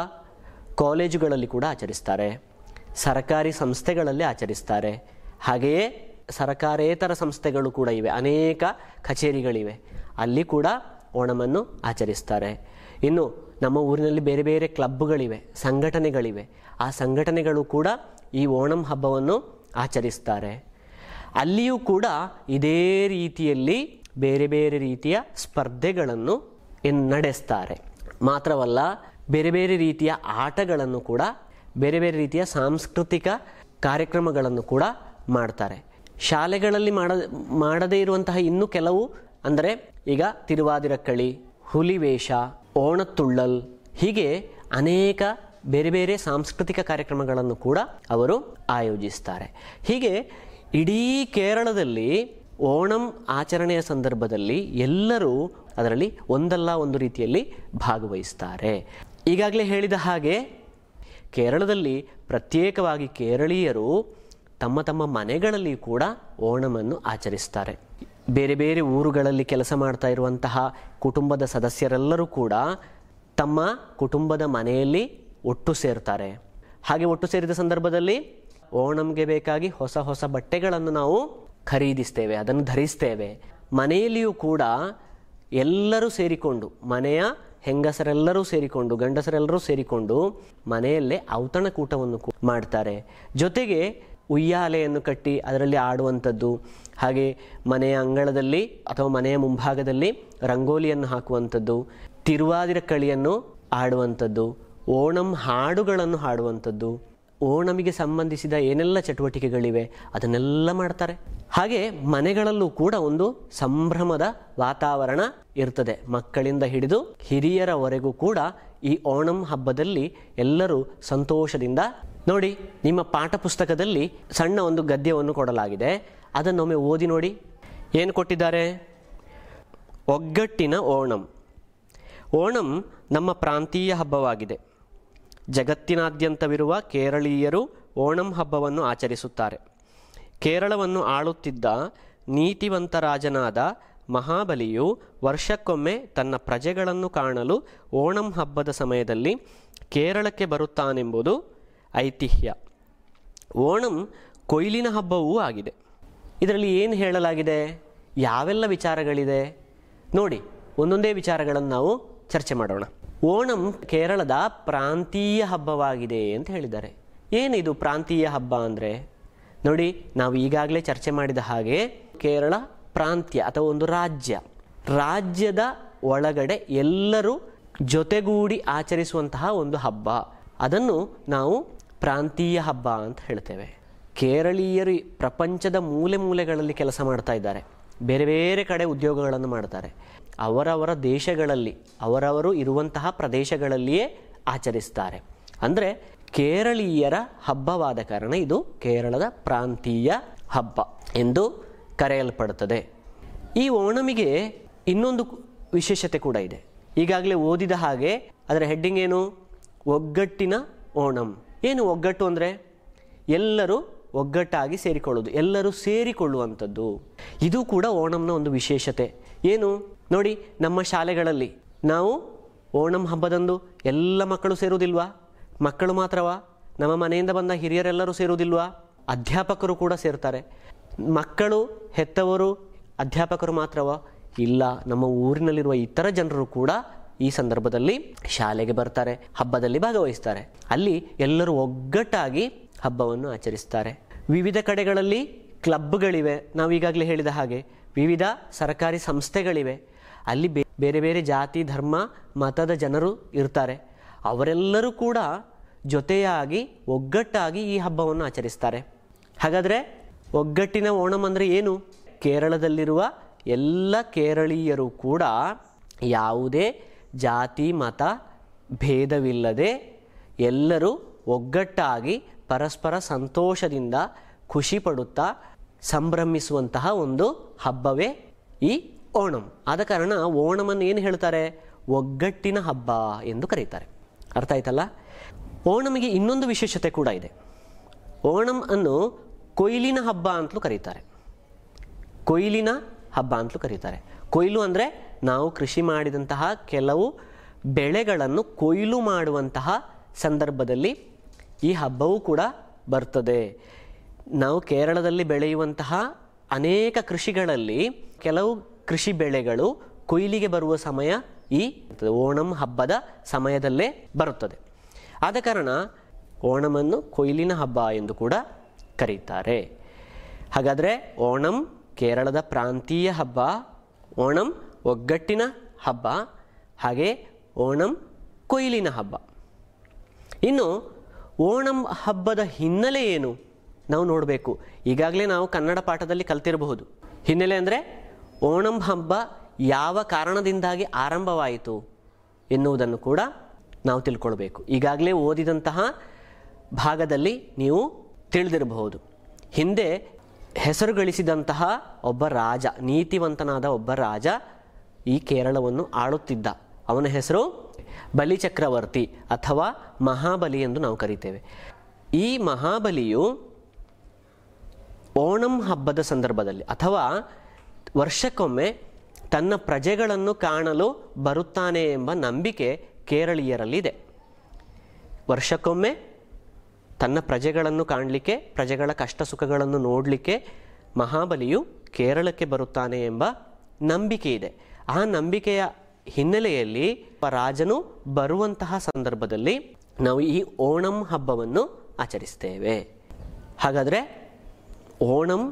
ಕಾಲೇಜುಗಳಲ್ಲಿ ಕೂಡ ಆಚರಿಸ್ತಾರೆ ಸರ್ಕಾರಿ ಸಂಸ್ಥೆಗಳಲ್ಲಿ ಆಚರಿಸ್ತಾರೆ ಹಾಗೆಯೇ ಸರಕಾರೇತರ ಸಂಸ್ಥೆಗಳು ಕೂಡ ಇವೆ ಅನೇಕ ಕಚೇರಿಗಳಿವೆ ಅಲ್ಲಿ ಕೂಡ ಓಣಮನ್ನು ಆಚರಿಸ್ತಾರೆ ಇನ್ನು ನಮ್ಮ ಊರಿನಲ್ಲಿ ಬೇರೆ ಬೇರೆ ಕ್ಲಬ್ಗಳಿವೆ ಸಂಘಟನೆಗಳಿವೆ ಆ ಸಂಘಟನೆಗಳು ಕೂಡ ಈ ಓಣಂ ಹಬ್ಬವನ್ನು ಆಚರಿಸ್ತಾರೆ ಅಲ್ಲಿಯೂ ಕೂಡ ಇದೇ ರೀತಿಯಲ್ಲಿ ಬೇರೆ ಬೇರೆ ರೀತಿಯ ಸ್ಪರ್ಧೆಗಳನ್ನು ನಡೆಸ್ತಾರೆ ಮಾತ್ರವಲ್ಲ ಬೇರೆ ಬೇರೆ ರೀತಿಯ ಆಟಗಳನ್ನು ಕೂಡ ಬೇರೆ ಬೇರೆ ರೀತಿಯ ಸಾಂಸ್ಕೃತಿಕ ಕಾರ್ಯಕ್ರಮಗಳನ್ನು ಕೂಡ ಮಾಡ್ತಾರೆ ಶಾಲೆಗಳಲ್ಲಿ ಮಾಡ ಮಾಡದೇ ಇರುವಂತಹ ಇನ್ನೂ ಕೆಲವು ಅಂದರೆ ಈಗ ತಿರುವಾದಿರಕ್ಕಳಿ ಹುಲಿವೇಷ ಓಣತುಳ್ಳಲ್ ಹೀಗೆ ಅನೇಕ ಬೇರೆ ಬೇರೆ ಸಾಂಸ್ಕೃತಿಕ ಕಾರ್ಯಕ್ರಮಗಳನ್ನು ಕೂಡ ಅವರು ಆಯೋಜಿಸ್ತಾರೆ ಹೀಗೆ ಇಡೀ ಕೇರಳದಲ್ಲಿ ಓಣಂ ಆಚರಣೆಯ ಸಂದರ್ಭದಲ್ಲಿ ಎಲ್ಲರೂ ಅದರಲ್ಲಿ ಒಂದಲ್ಲ ಒಂದು ರೀತಿಯಲ್ಲಿ ಭಾಗವಹಿಸ್ತಾರೆ ಈಗಾಗಲೇ ಹೇಳಿದ ಹಾಗೆ ಕೇರಳದಲ್ಲಿ ಪ್ರತ್ಯೇಕವಾಗಿ ಕೇರಳೀಯರು ತಮ್ಮ ತಮ್ಮ ಮನೆಗಳಲ್ಲಿ ಕೂಡ ಓಣಮನ್ನು ಆಚರಿಸ್ತಾರೆ ಬೇರೆ ಬೇರೆ ಊರುಗಳಲ್ಲಿ ಕೆಲಸ ಮಾಡ್ತಾ ಇರುವಂತಹ ಕುಟುಂಬದ ಸದಸ್ಯರೆಲ್ಲರೂ ಕೂಡ ತಮ್ಮ ಕುಟುಂಬದ ಮನೆಯಲ್ಲಿ ಒಟ್ಟು ಸೇರ್ತಾರೆ ಹಾಗೆ ಒಟ್ಟು ಸೇರಿದ ಸಂದರ್ಭದಲ್ಲಿ ಓಣಂಗೆ ಬೇಕಾಗಿ ಹೊಸ ಹೊಸ ಬಟ್ಟೆಗಳನ್ನು ನಾವು ಖರೀದಿಸ್ತೇವೆ ಅದನ್ನು ಧರಿಸ್ತೇವೆ ಮನೆಯಲ್ಲಿಯೂ ಕೂಡ ಎಲ್ಲರೂ ಸೇರಿಕೊಂಡು ಮನೆಯ ಹೆಂಗಸರೆಲ್ಲರೂ ಸೇರಿಕೊಂಡು ಗಂಡಸರೆಲ್ಲರೂ ಸೇರಿಕೊಂಡು ಮನೆಯಲ್ಲೇ ಔತಣಕೂಟವನ್ನು ಮಾಡ್ತಾರೆ ಜೊತೆಗೆ ಉಯ್ಯಾಲೆಯನ್ನು ಕಟ್ಟಿ ಅದರಲ್ಲಿ ಆಡುವಂಥದ್ದು ಹಾಗೆ ಮನೆಯ ಅಂಗಳದಲ್ಲಿ ಅಥವಾ ಮನೆಯ ಮುಂಭಾಗದಲ್ಲಿ ರಂಗೋಲಿಯನ್ನು ಹಾಕುವಂಥದ್ದು ತಿರುವಾದಿರ ಕಳಿಯನ್ನು ಆಡುವಂಥದ್ದು ಓಣಂ ಹಾಡುಗಳನ್ನು ಹಾಡುವಂಥದ್ದು ಓಣಮಿಗೆ ಸಂಬಂಧಿಸಿದ ಏನೆಲ್ಲ ಚಟುವಟಿಕೆಗಳಿವೆ ಅದನ್ನೆಲ್ಲ ಮಾಡ್ತಾರೆ ಹಾಗೆ ಮನೆಗಳಲ್ಲೂ ಕೂಡ ಒಂದು ಸಂಭ್ರಮದ ವಾತಾವರಣ ಇರ್ತದೆ ಮಕ್ಕಳಿಂದ ಹಿಡಿದು ಹಿರಿಯರವರೆಗೂ ಕೂಡ ಈ ಓಣಂ ಹಬ್ಬದಲ್ಲಿ ಎಲ್ಲರೂ ಸಂತೋಷದಿಂದ ನೋಡಿ ನಿಮ್ಮ ಪಾಠ ಪುಸ್ತಕದಲ್ಲಿ ಸಣ್ಣ ಒಂದು ಗದ್ಯವನ್ನು ಕೊಡಲಾಗಿದೆ ಅದನ್ನೊಮ್ಮೆ ಓದಿ ನೋಡಿ ಏನು ಕೊಟ್ಟಿದ್ದಾರೆ ಒಗ್ಗಟ್ಟಿನ ಓಣಂ ಓಣಂ ನಮ್ಮ ಪ್ರಾಂತೀಯ ಹಬ್ಬವಾಗಿದೆ ಜಗತ್ತಿನಾದ್ಯಂತವಿರುವ ಕೇರಳೀಯರು ಓಣಂ ಹಬ್ಬವನ್ನು ಆಚರಿಸುತ್ತಾರೆ ಕೇರಳವನ್ನು ಆಳುತ್ತಿದ್ದ ನೀತಿವಂತ ರಾಜನಾದ ಮಹಾಬಲಿಯು ವರ್ಷಕ್ಕೊಮ್ಮೆ ತನ್ನ ಪ್ರಜೆಗಳನ್ನು ಕಾಣಲು ಓಣಂ ಹಬ್ಬದ ಸಮಯದಲ್ಲಿ ಕೇರಳಕ್ಕೆ ಬರುತ್ತಾನೆಂಬುದು ಐತಿಹ್ಯ ಓಣಂ ಕೊಯ್ಲಿನ ಹಬ್ಬವೂ ಆಗಿದೆ ಇದರಲ್ಲಿ ಏನು ಹೇಳಲಾಗಿದೆ ಯಾವೆಲ್ಲ ವಿಚಾರಗಳಿದೆ ನೋಡಿ ಒಂದೊಂದೇ ವಿಚಾರಗಳನ್ನು ನಾವು ಚರ್ಚೆ ಮಾಡೋಣ ಓಣಂ ಕೇರಳದ ಪ್ರಾಂತೀಯ ಹಬ್ಬವಾಗಿದೆ ಅಂತ ಹೇಳಿದ್ದಾರೆ ಏನಿದು ಪ್ರಾಂತೀಯ ಹಬ್ಬ ಅಂದರೆ ನೋಡಿ ನಾವು ಈಗಾಗಲೇ ಚರ್ಚೆ ಮಾಡಿದ ಹಾಗೆ ಕೇರಳ ಪ್ರಾಂತ್ಯ ಅಥವಾ ಒಂದು ರಾಜ್ಯ ರಾಜ್ಯದ ಒಳಗಡೆ ಎಲ್ಲರೂ ಜೊತೆಗೂಡಿ ಆಚರಿಸುವಂತಹ ಒಂದು ಹಬ್ಬ ಅದನ್ನು ನಾವು ಪ್ರಾಂತೀಯ ಹಬ್ಬ ಅಂತ ಹೇಳ್ತೇವೆ ಕೇರಳೀಯರು ಪ್ರಪಂಚದ ಮೂಲೆ ಮೂಲೆಗಳಲ್ಲಿ ಕೆಲಸ ಮಾಡ್ತಾ ಇದ್ದಾರೆ ಬೇರೆ ಬೇರೆ ಕಡೆ ಉದ್ಯೋಗಗಳನ್ನು ಮಾಡ್ತಾರೆ ಅವರವರ ದೇಶಗಳಲ್ಲಿ ಅವರವರು ಇರುವಂತಹ ಪ್ರದೇಶಗಳಲ್ಲಿಯೇ ಆಚರಿಸ್ತಾರೆ ಅಂದರೆ ಕೇರಳೀಯರ ಹಬ್ಬವಾದ ಕಾರಣ ಇದು ಕೇರಳದ ಪ್ರಾಂತೀಯ ಹಬ್ಬ ಎಂದು ಕರೆಯಲ್ಪಡುತ್ತದೆ ಈ ಓಣಮಿಗೆ ಇನ್ನೊಂದು ವಿಶೇಷತೆ ಕೂಡ ಇದೆ ಈಗಾಗಲೇ ಓದಿದ ಹಾಗೆ ಅದರ ಹೆಡ್ಡಿಂಗ್ ಏನು ಒಗ್ಗಟ್ಟಿನ ಓಣಂ ಏನು ಒಗ್ಗಟ್ಟು ಅಂದರೆ ಎಲ್ಲರೂ ಒಗ್ಗಟ್ಟಾಗಿ ಸೇರಿಕೊಳ್ಳೋದು ಎಲ್ಲರೂ ಸೇರಿಕೊಳ್ಳುವಂಥದ್ದು ಇದು ಕೂಡ ಓಣಂನ ಒಂದು ವಿಶೇಷತೆ ಏನು ನೋಡಿ ನಮ್ಮ ಶಾಲೆಗಳಲ್ಲಿ ನಾವು ಓಣಂ ಹಬ್ಬದಂದು ಎಲ್ಲ ಮಕ್ಕಳು ಸೇರುವುದಿಲ್ವಾ ಮಕ್ಕಳು ಮಾತ್ರವಾ ನಮ್ಮ ಮನೆಯಿಂದ ಬಂದ ಹಿರಿಯರೆಲ್ಲರೂ ಸೇರುವುದಿಲ್ವಾ ಅಧ್ಯಾಪಕರು ಕೂಡ ಸೇರ್ತಾರೆ ಮಕ್ಕಳು ಹೆತ್ತವರು ಅಧ್ಯಾಪಕರು ಮಾತ್ರವಾ ಇಲ್ಲ ನಮ್ಮ ಊರಿನಲ್ಲಿರುವ ಇತರ ಜನರು ಕೂಡ ಈ ಸಂದರ್ಭದಲ್ಲಿ ಶಾಲೆಗೆ ಬರ್ತಾರೆ ಹಬ್ಬದಲ್ಲಿ ಭಾಗವಹಿಸ್ತಾರೆ ಅಲ್ಲಿ ಎಲ್ಲರೂ ಒಗ್ಗಟ್ಟಾಗಿ ಹಬ್ಬವನ್ನು ಆಚರಿಸ್ತಾರೆ ವಿವಿಧ ಕಡೆಗಳಲ್ಲಿ ಕ್ಲಬ್ಗಳಿವೆ ನಾವು ಈಗಾಗಲೇ ಹೇಳಿದ ಹಾಗೆ ವಿವಿಧ ಸರ್ಕಾರಿ ಸಂಸ್ಥೆಗಳಿವೆ ಅಲ್ಲಿ ಬೇರೆ ಬೇರೆ ಜಾತಿ ಧರ್ಮ ಮತದ ಜನರು ಇರ್ತಾರೆ ಅವರೆಲ್ಲರೂ ಕೂಡ ಜೊತೆಯಾಗಿ ಒಗ್ಗಟ್ಟಾಗಿ ಈ ಹಬ್ಬವನ್ನು ಆಚರಿಸ್ತಾರೆ ಹಾಗಾದರೆ ಒಗ್ಗಟ್ಟಿನ ಓಣಂ ಅಂದರೆ ಏನು ಕೇರಳದಲ್ಲಿರುವ ಎಲ್ಲ ಕೇರಳೀಯರು ಕೂಡ ಯಾವುದೇ ಜಾತಿ ಮತ ಭೇದವಿಲ್ಲದೆ ಎಲ್ಲರೂ ಒಗ್ಗಟ್ಟಾಗಿ ಪರಸ್ಪರ ಸಂತೋಷದಿಂದ ಖುಷಿ ಪಡುತ್ತಾ ಸಂಭ್ರಮಿಸುವಂತಹ ಒಂದು ಹಬ್ಬವೇ ಈ ಓಣಂ ಆದ ಕಾರಣ ಓಣಮನ್ನು ಏನು ಹೇಳ್ತಾರೆ ಒಗ್ಗಟ್ಟಿನ ಹಬ್ಬ ಎಂದು ಕರೀತಾರೆ ಅರ್ಥ ಆಯ್ತಲ್ಲ ಓಣಮಿಗೆ ಇನ್ನೊಂದು ವಿಶೇಷತೆ ಕೂಡ ಇದೆ ಓಣಂ ಅನ್ನು ಕೊಯ್ಲಿನ ಹಬ್ಬ ಅಂತಲೂ ಕರೀತಾರೆ ಕೊಯ್ಲಿನ ಹಬ್ಬ ಅಂತಲೂ ಕರೀತಾರೆ ಕೊಯ್ಲು ಅಂದರೆ ನಾವು ಕೃಷಿ ಮಾಡಿದಂತಹ ಕೆಲವು ಬೆಳೆಗಳನ್ನು ಕೊಯ್ಲು ಮಾಡುವಂತಹ ಸಂದರ್ಭದಲ್ಲಿ ಈ ಹಬ್ಬವೂ ಕೂಡ ಬರ್ತದೆ ನಾವು ಕೇರಳದಲ್ಲಿ ಬೆಳೆಯುವಂತಹ ಅನೇಕ ಕೃಷಿಗಳಲ್ಲಿ ಕೆಲವು ಕೃಷಿ ಬೆಳೆಗಳು ಕೊಯ್ಲಿಗೆ ಬರುವ ಸಮಯ ಈ ಓಣಂ ಹಬ್ಬದ ಸಮಯದಲ್ಲೇ ಬರುತ್ತದೆ ಆದ ಕಾರಣ ಓಣಮನ್ನು ಕೊಯ್ಲಿನ ಹಬ್ಬ ಎಂದು ಕೂಡ ಕರೀತಾರೆ ಹಾಗಾದರೆ ಓಣಂ ಕೇರಳದ ಪ್ರಾಂತೀಯ ಹಬ್ಬ ಓಣಂ ಒಗ್ಗಟ್ಟಿನ ಹಬ್ಬ ಹಾಗೆ ಓಣಂ ಕೊಯ್ಲಿನ ಹಬ್ಬ ಇನ್ನು ಓಣಂ ಹಬ್ಬದ ಹಿನ್ನೆಲೆ ಏನು ನಾವು ನೋಡಬೇಕು ಈಗಾಗಲೇ ನಾವು ಕನ್ನಡ ಪಾಠದಲ್ಲಿ ಕಲ್ತಿರಬಹುದು ಹಿನ್ನೆಲೆ ಅಂದರೆ ಓಣಂ ಹಬ್ಬ ಯಾವ ಕಾರಣದಿಂದಾಗಿ ಆರಂಭವಾಯಿತು ಎನ್ನುವುದನ್ನು ಕೂಡ ನಾವು ತಿಳ್ಕೊಳ್ಬೇಕು ಈಗಾಗಲೇ ಓದಿದಂತಹ ಭಾಗದಲ್ಲಿ ನೀವು ತಿಳಿದಿರಬಹುದು ಹಿಂದೆ ಹೆಸರು ಗಳಿಸಿದಂತಹ ಒಬ್ಬ ರಾಜ ನೀತಿವಂತನಾದ ಒಬ್ಬ ರಾಜ ಈ ಕೇರಳವನ್ನು ಆಳುತ್ತಿದ್ದ ಅವನ ಹೆಸರು ಬಲಿಚಕ್ರವರ್ತಿ ಅಥವಾ ಮಹಾಬಲಿ ಎಂದು ನಾವು ಕರಿತೇವೆ ಈ ಮಹಾಬಲಿಯು ಓಣಂ ಹಬ್ಬದ ಸಂದರ್ಭದಲ್ಲಿ ಅಥವಾ ವರ್ಷಕ್ಕೊಮ್ಮೆ ತನ್ನ ಪ್ರಜೆಗಳನ್ನು ಕಾಣಲು ಬರುತ್ತಾನೆ ಎಂಬ ನಂಬಿಕೆ ಕೇರಳೀಯರಲ್ಲಿದೆ ವರ್ಷಕ್ಕೊಮ್ಮೆ ತನ್ನ ಪ್ರಜೆಗಳನ್ನು ಕಾಣಲಿಕ್ಕೆ ಪ್ರಜೆಗಳ ಕಷ್ಟ ಸುಖಗಳನ್ನು ನೋಡಲಿಕ್ಕೆ ಮಹಾಬಲಿಯು ಕೇರಳಕ್ಕೆ ಬರುತ್ತಾನೆ ಎಂಬ ನಂಬಿಕೆ ಇದೆ ಆ ನಂಬಿಕೆಯ ಹಿನ್ನೆಲೆಯಲ್ಲಿ ರಾಜನು ಬರುವಂತಹ ಸಂದರ್ಭದಲ್ಲಿ ನಾವು ಈ ಓಣಂ ಹಬ್ಬವನ್ನು ಆಚರಿಸ್ತೇವೆ ಹಾಗಾದರೆ ಓಣಂ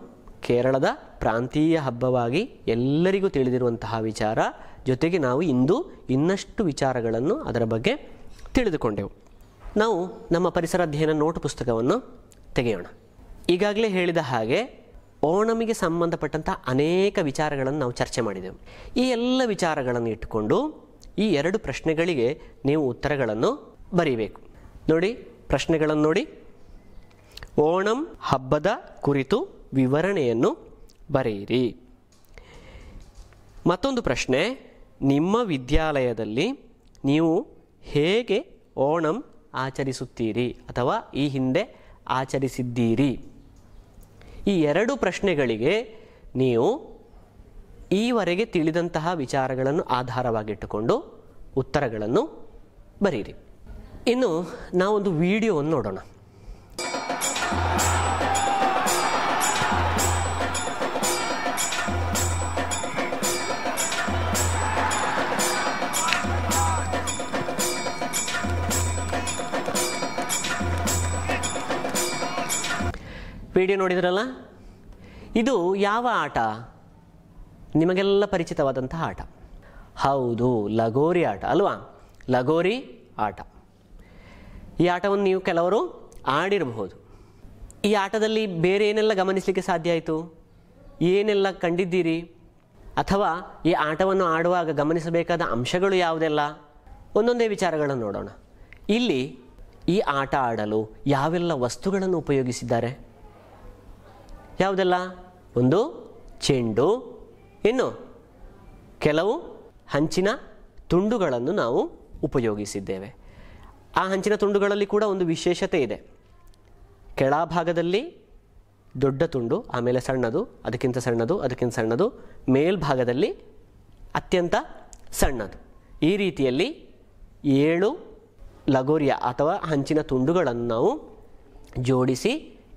ಕೇರಳದ ಪ್ರಾಂತೀಯ ಹಬ್ಬವಾಗಿ ಎಲ್ಲರಿಗೂ ತಿಳಿದಿರುವಂತಹ ವಿಚಾರ ಜೊತೆಗೆ ನಾವು ಇಂದು ಇನ್ನಷ್ಟು ವಿಚಾರಗಳನ್ನು ಅದರ ಬಗ್ಗೆ ತಿಳಿದುಕೊಂಡೆವು ನಾವು ನಮ್ಮ ಪರಿಸರ ಅಧ್ಯಯನ ನೋಟು ಪುಸ್ತಕವನ್ನು ತೆಗೆಯೋಣ ಈಗಾಗಲೇ ಹೇಳಿದ ಹಾಗೆ ಓಣಮಿಗೆ ಸಂಬಂಧಪಟ್ಟಂಥ ಅನೇಕ ವಿಚಾರಗಳನ್ನು ನಾವು ಚರ್ಚೆ ಮಾಡಿದೆವು ಈ ಎಲ್ಲ ವಿಚಾರಗಳನ್ನು ಇಟ್ಟುಕೊಂಡು ಈ ಎರಡು ಪ್ರಶ್ನೆಗಳಿಗೆ ನೀವು ಉತ್ತರಗಳನ್ನು ಬರೀಬೇಕು ನೋಡಿ ಪ್ರಶ್ನೆಗಳನ್ನು ನೋಡಿ ಓಣಂ ಹಬ್ಬದ ಕುರಿತು ವಿವರಣೆಯನ್ನು ಬರೆಯಿರಿ ಮತ್ತೊಂದು ಪ್ರಶ್ನೆ ನಿಮ್ಮ ವಿದ್ಯಾಲಯದಲ್ಲಿ ನೀವು ಹೇಗೆ ಓಣಂ ಆಚರಿಸುತ್ತೀರಿ ಅಥವಾ ಈ ಹಿಂದೆ ಆಚರಿಸಿದ್ದೀರಿ ಈ ಎರಡು ಪ್ರಶ್ನೆಗಳಿಗೆ ನೀವು ಈವರೆಗೆ ತಿಳಿದಂತಹ ವಿಚಾರಗಳನ್ನು ಆಧಾರವಾಗಿಟ್ಟುಕೊಂಡು ಉತ್ತರಗಳನ್ನು ಬರೀರಿ ಇನ್ನು ನಾವೊಂದು ವಿಡಿಯೋವನ್ನು ನೋಡೋಣ ವಿಡಿಯೋ ನೋಡಿದ್ರಲ್ಲ ಇದು ಯಾವ ಆಟ ನಿಮಗೆಲ್ಲ ಪರಿಚಿತವಾದಂತಹ ಆಟ ಹೌದು ಲಗೋರಿ ಆಟ ಅಲ್ವಾ ಲಗೋರಿ ಆಟ ಈ ಆಟವನ್ನು ನೀವು ಕೆಲವರು ಆಡಿರಬಹುದು ಈ ಆಟದಲ್ಲಿ ಬೇರೆ ಏನೆಲ್ಲ ಗಮನಿಸಲಿಕ್ಕೆ ಸಾಧ್ಯ ಆಯಿತು ಏನೆಲ್ಲ ಕಂಡಿದ್ದೀರಿ ಅಥವಾ ಈ ಆಟವನ್ನು ಆಡುವಾಗ ಗಮನಿಸಬೇಕಾದ ಅಂಶಗಳು ಯಾವುದೆಲ್ಲ ಒಂದೊಂದೇ ವಿಚಾರಗಳನ್ನು ನೋಡೋಣ ಇಲ್ಲಿ ಈ ಆಟ ಆಡಲು ಯಾವೆಲ್ಲ ವಸ್ತುಗಳನ್ನು ಉಪಯೋಗಿಸಿದ್ದಾರೆ ಯಾವುದೆಲ್ಲ ಒಂದು ಚೆಂಡು ಇನ್ನು ಕೆಲವು ಹಂಚಿನ ತುಂಡುಗಳನ್ನು ನಾವು ಉಪಯೋಗಿಸಿದ್ದೇವೆ ಆ ಹಂಚಿನ ತುಂಡುಗಳಲ್ಲಿ ಕೂಡ ಒಂದು ವಿಶೇಷತೆ ಇದೆ ಕೆಳಭಾಗದಲ್ಲಿ ದೊಡ್ಡ ತುಂಡು ಆಮೇಲೆ ಸಣ್ಣದು ಅದಕ್ಕಿಂತ ಸಣ್ಣದು ಅದಕ್ಕಿಂತ ಸಣ್ಣದು ಮೇಲ್ಭಾಗದಲ್ಲಿ ಅತ್ಯಂತ ಸಣ್ಣದು ಈ ರೀತಿಯಲ್ಲಿ ಏಳು ಲಗೋರಿಯ ಅಥವಾ ಹಂಚಿನ ತುಂಡುಗಳನ್ನು ನಾವು ಜೋಡಿಸಿ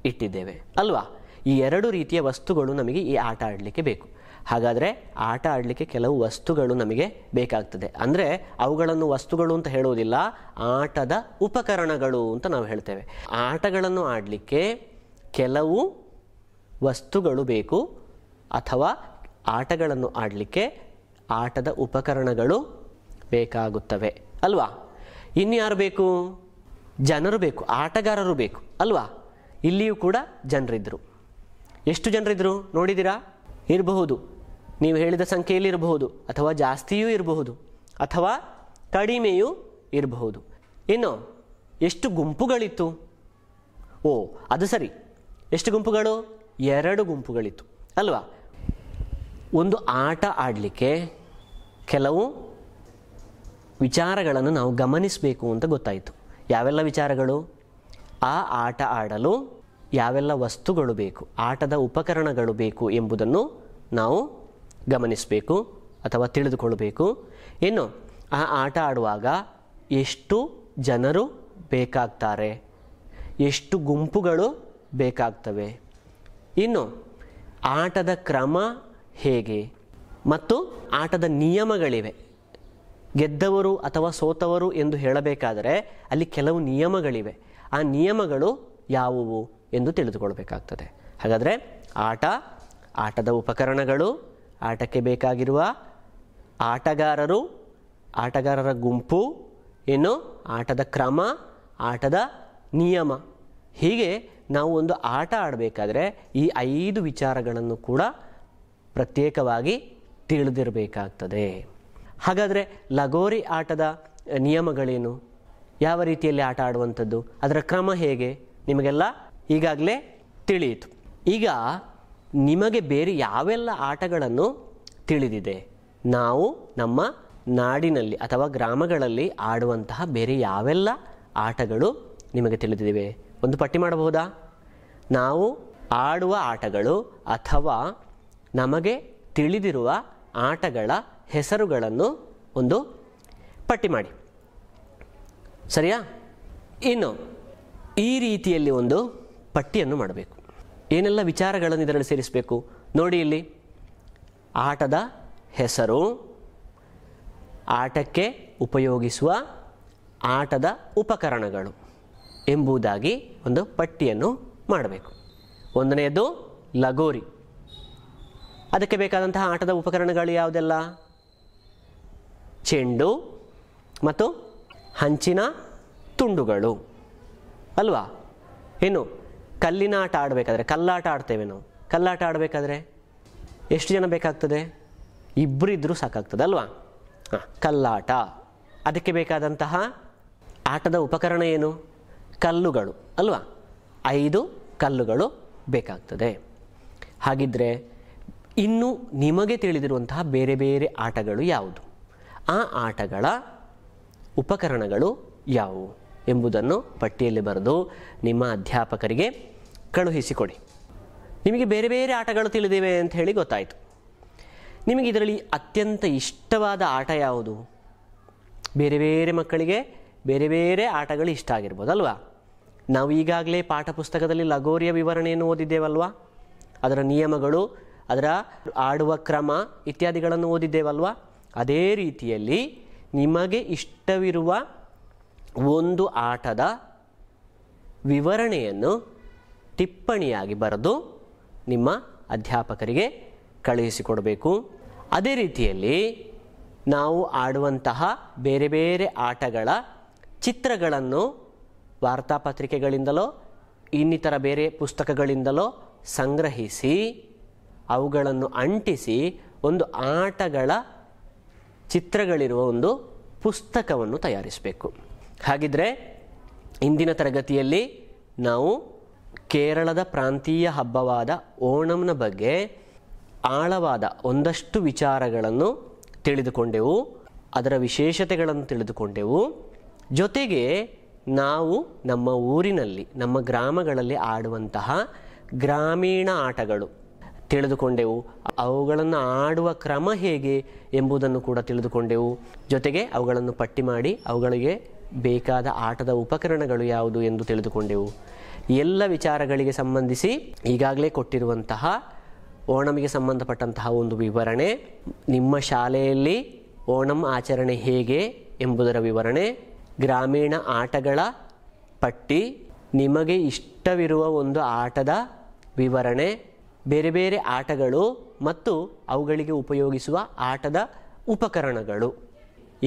ಇಟ್ಟಿದ್ದೇವೆ ಅಲ್ವಾ ಈ ಎರಡು ರೀತಿಯ ವಸ್ತುಗಳು ನಮಗೆ ಈ ಆಟ ಆಡಲಿಕ್ಕೆ ಬೇಕು ಹಾಗಾದರೆ ಆಟ ಆಡಲಿಕ್ಕೆ ಕೆಲವು ವಸ್ತುಗಳು ನಮಗೆ ಬೇಕಾಗ್ತದೆ ಅಂದರೆ ಅವುಗಳನ್ನು ವಸ್ತುಗಳು ಅಂತ ಹೇಳುವುದಿಲ್ಲ ಆಟದ ಉಪಕರಣಗಳು ಅಂತ ನಾವು ಹೇಳ್ತೇವೆ ಆಟಗಳನ್ನು ಆಡಲಿಕ್ಕೆ ಕೆಲವು ವಸ್ತುಗಳು ಬೇಕು ಅಥವಾ ಆಟಗಳನ್ನು ಆಡಲಿಕ್ಕೆ ಆಟದ ಉಪಕರಣಗಳು ಬೇಕಾಗುತ್ತವೆ ಅಲ್ವಾ ಇನ್ಯಾರು ಬೇಕು ಜನರು ಬೇಕು ಆಟಗಾರರು ಬೇಕು ಅಲ್ವಾ ಇಲ್ಲಿಯೂ ಕೂಡ ಜನರಿದ್ದರು ಎಷ್ಟು ಜನರಿದ್ದರು ನೋಡಿದ್ದೀರಾ ಇರಬಹುದು ನೀವು ಹೇಳಿದ ಸಂಖ್ಯೆಯಲ್ಲಿ ಇರಬಹುದು ಅಥವಾ ಜಾಸ್ತಿಯೂ ಇರಬಹುದು ಅಥವಾ ಕಡಿಮೆಯೂ ಇರಬಹುದು ಇನ್ನು ಎಷ್ಟು ಗುಂಪುಗಳಿತ್ತು ಓ ಅದು ಸರಿ ಎಷ್ಟು ಗುಂಪುಗಳು ಎರಡು ಗುಂಪುಗಳಿತ್ತು ಅಲ್ವಾ ಒಂದು ಆಟ ಆಡಲಿಕ್ಕೆ ಕೆಲವು ವಿಚಾರಗಳನ್ನು ನಾವು ಗಮನಿಸಬೇಕು ಅಂತ ಗೊತ್ತಾಯಿತು ಯಾವೆಲ್ಲ ವಿಚಾರಗಳು ಆ ಆಟ ಆಡಲು ಯಾವೆಲ್ಲ ವಸ್ತುಗಳು ಬೇಕು ಆಟದ ಉಪಕರಣಗಳು ಬೇಕು ಎಂಬುದನ್ನು ನಾವು ಗಮನಿಸಬೇಕು ಅಥವಾ ತಿಳಿದುಕೊಳ್ಬೇಕು ಇನ್ನು ಆ ಆಟ ಆಡುವಾಗ ಎಷ್ಟು ಜನರು ಬೇಕಾಗ್ತಾರೆ ಎಷ್ಟು ಗುಂಪುಗಳು ಬೇಕಾಗ್ತವೆ ಇನ್ನು ಆಟದ ಕ್ರಮ ಹೇಗೆ ಮತ್ತು ಆಟದ ನಿಯಮಗಳಿವೆ ಗೆದ್ದವರು ಅಥವಾ ಸೋತವರು ಎಂದು ಹೇಳಬೇಕಾದರೆ ಅಲ್ಲಿ ಕೆಲವು ನಿಯಮಗಳಿವೆ ಆ ನಿಯಮಗಳು ಯಾವುವು ಎಂದು ತಿಳಿದುಕೊಳ್ಬೇಕಾಗ್ತದೆ ಹಾಗಾದರೆ ಆಟ ಆಟದ ಉಪಕರಣಗಳು ಆಟಕ್ಕೆ ಬೇಕಾಗಿರುವ ಆಟಗಾರರು ಆಟಗಾರರ ಗುಂಪು ಏನು ಆಟದ ಕ್ರಮ ಆಟದ ನಿಯಮ ಹೀಗೆ ನಾವು ಒಂದು ಆಟ ಆಡಬೇಕಾದ್ರೆ ಈ ಐದು ವಿಚಾರಗಳನ್ನು ಕೂಡ ಪ್ರತ್ಯೇಕವಾಗಿ ತಿಳಿದಿರಬೇಕಾಗ್ತದೆ ಹಾಗಾದರೆ ಲಗೋರಿ ಆಟದ ನಿಯಮಗಳೇನು ಯಾವ ರೀತಿಯಲ್ಲಿ ಆಟ ಆಡುವಂಥದ್ದು ಅದರ ಕ್ರಮ ಹೇಗೆ ನಿಮಗೆಲ್ಲ ಈಗಾಗಲೇ ತಿಳಿಯಿತು ಈಗ ನಿಮಗೆ ಬೇರೆ ಯಾವೆಲ್ಲ ಆಟಗಳನ್ನು ತಿಳಿದಿದೆ ನಾವು ನಮ್ಮ ನಾಡಿನಲ್ಲಿ ಅಥವಾ ಗ್ರಾಮಗಳಲ್ಲಿ ಆಡುವಂತಹ ಬೇರೆ ಯಾವೆಲ್ಲ ಆಟಗಳು ನಿಮಗೆ ತಿಳಿದಿವೆ ಒಂದು ಪಟ್ಟಿ ಮಾಡಬಹುದಾ ನಾವು ಆಡುವ ಆಟಗಳು ಅಥವಾ ನಮಗೆ ತಿಳಿದಿರುವ ಆಟಗಳ ಹೆಸರುಗಳನ್ನು ಒಂದು ಪಟ್ಟಿ ಮಾಡಿ ಸರಿಯಾ ಇನ್ನು ಈ ರೀತಿಯಲ್ಲಿ ಒಂದು ಪಟ್ಟಿಯನ್ನು ಮಾಡಬೇಕು ಏನೆಲ್ಲ ವಿಚಾರಗಳನ್ನು ಇದರಲ್ಲಿ ಸೇರಿಸಬೇಕು ನೋಡಿ ಇಲ್ಲಿ ಆಟದ ಹೆಸರು ಆಟಕ್ಕೆ ಉಪಯೋಗಿಸುವ ಆಟದ ಉಪಕರಣಗಳು ಎಂಬುದಾಗಿ ಒಂದು ಪಟ್ಟಿಯನ್ನು ಮಾಡಬೇಕು ಒಂದನೆಯದು ಲಗೋರಿ ಅದಕ್ಕೆ ಬೇಕಾದಂತಹ ಆಟದ ಉಪಕರಣಗಳು ಯಾವುದೆಲ್ಲ ಚೆಂಡು ಮತ್ತು ಹಂಚಿನ ತುಂಡುಗಳು ಅಲ್ವಾ ಏನು ಕಲ್ಲಿನ ಆಟ ಆಡಬೇಕಾದ್ರೆ ಕಲ್ಲಾಟ ಆಡ್ತೇವೆ ನಾವು ಕಲ್ಲಾಟ ಆಡಬೇಕಾದ್ರೆ ಎಷ್ಟು ಜನ ಬೇಕಾಗ್ತದೆ ಇಬ್ಬರಿದ್ದರೂ ಸಾಕಾಗ್ತದೆ ಅಲ್ವಾ ಹಾಂ ಕಲ್ಲಾಟ ಅದಕ್ಕೆ ಬೇಕಾದಂತಹ ಆಟದ ಉಪಕರಣ ಏನು ಕಲ್ಲುಗಳು ಅಲ್ವಾ ಐದು ಕಲ್ಲುಗಳು ಬೇಕಾಗ್ತದೆ ಹಾಗಿದ್ದರೆ ಇನ್ನು ನಿಮಗೆ ತಿಳಿದಿರುವಂತಹ ಬೇರೆ ಬೇರೆ ಆಟಗಳು ಯಾವುದು ಆ ಆಟಗಳ ಉಪಕರಣಗಳು ಯಾವುವು ಎಂಬುದನ್ನು ಪಟ್ಟಿಯಲ್ಲಿ ಬರೆದು ನಿಮ್ಮ ಅಧ್ಯಾಪಕರಿಗೆ ಕಳುಹಿಸಿಕೊಡಿ ನಿಮಗೆ ಬೇರೆ ಬೇರೆ ಆಟಗಳು ತಿಳಿದಿವೆ ಅಂತ ಹೇಳಿ ಗೊತ್ತಾಯಿತು ನಿಮಗೆ ಇದರಲ್ಲಿ ಅತ್ಯಂತ ಇಷ್ಟವಾದ ಆಟ ಯಾವುದು ಬೇರೆ ಬೇರೆ ಮಕ್ಕಳಿಗೆ ಬೇರೆ ಬೇರೆ ಆಟಗಳು ಇಷ್ಟ ಆಗಿರ್ಬೋದಲ್ವಾ ನಾವು ಈಗಾಗಲೇ ಪಾಠ ಪುಸ್ತಕದಲ್ಲಿ ಲಗೋರಿಯ ವಿವರಣೆಯನ್ನು ಓದಿದ್ದೇವಲ್ವಾ ಅದರ ನಿಯಮಗಳು ಅದರ ಆಡುವ ಕ್ರಮ ಇತ್ಯಾದಿಗಳನ್ನು ಓದಿದ್ದೇವಲ್ವಾ ಅದೇ ರೀತಿಯಲ್ಲಿ ನಿಮಗೆ ಇಷ್ಟವಿರುವ ಒಂದು ಆಟದ ವಿವರಣೆಯನ್ನು ಟಿಪ್ಪಣಿಯಾಗಿ ಬರೆದು ನಿಮ್ಮ ಅಧ್ಯಾಪಕರಿಗೆ ಕಳುಹಿಸಿಕೊಡಬೇಕು ಅದೇ ರೀತಿಯಲ್ಲಿ ನಾವು ಆಡುವಂತಹ ಬೇರೆ ಬೇರೆ ಆಟಗಳ ಚಿತ್ರಗಳನ್ನು ವಾರ್ತಾಪತ್ರಿಕೆಗಳಿಂದಲೋ ಇನ್ನಿತರ ಬೇರೆ ಪುಸ್ತಕಗಳಿಂದಲೋ ಸಂಗ್ರಹಿಸಿ ಅವುಗಳನ್ನು ಅಂಟಿಸಿ ಒಂದು ಆಟಗಳ ಚಿತ್ರಗಳಿರುವ ಒಂದು ಪುಸ್ತಕವನ್ನು ತಯಾರಿಸಬೇಕು ಹಾಗಿದ್ರೆ ಇಂದಿನ ತರಗತಿಯಲ್ಲಿ ನಾವು ಕೇರಳದ ಪ್ರಾಂತೀಯ ಹಬ್ಬವಾದ ಓಣಂನ ಬಗ್ಗೆ ಆಳವಾದ ಒಂದಷ್ಟು ವಿಚಾರಗಳನ್ನು ತಿಳಿದುಕೊಂಡೆವು ಅದರ ವಿಶೇಷತೆಗಳನ್ನು ತಿಳಿದುಕೊಂಡೆವು ಜೊತೆಗೆ ನಾವು ನಮ್ಮ ಊರಿನಲ್ಲಿ ನಮ್ಮ ಗ್ರಾಮಗಳಲ್ಲಿ ಆಡುವಂತಹ ಗ್ರಾಮೀಣ ಆಟಗಳು ತಿಳಿದುಕೊಂಡೆವು ಅವುಗಳನ್ನು ಆಡುವ ಕ್ರಮ ಹೇಗೆ ಎಂಬುದನ್ನು ಕೂಡ ತಿಳಿದುಕೊಂಡೆವು ಜೊತೆಗೆ ಅವುಗಳನ್ನು ಪಟ್ಟಿ ಮಾಡಿ ಅವುಗಳಿಗೆ ಬೇಕಾದ ಆಟದ ಉಪಕರಣಗಳು ಯಾವುದು ಎಂದು ತಿಳಿದುಕೊಂಡೆವು ಎಲ್ಲ ವಿಚಾರಗಳಿಗೆ ಸಂಬಂಧಿಸಿ ಈಗಾಗಲೇ ಕೊಟ್ಟಿರುವಂತಹ ಓಣಮಿಗೆ ಸಂಬಂಧಪಟ್ಟಂತಹ ಒಂದು ವಿವರಣೆ ನಿಮ್ಮ ಶಾಲೆಯಲ್ಲಿ ಓಣಂ ಆಚರಣೆ ಹೇಗೆ ಎಂಬುದರ ವಿವರಣೆ ಗ್ರಾಮೀಣ ಆಟಗಳ ಪಟ್ಟಿ ನಿಮಗೆ ಇಷ್ಟವಿರುವ ಒಂದು ಆಟದ ವಿವರಣೆ ಬೇರೆ ಬೇರೆ ಆಟಗಳು ಮತ್ತು ಅವುಗಳಿಗೆ ಉಪಯೋಗಿಸುವ ಆಟದ ಉಪಕರಣಗಳು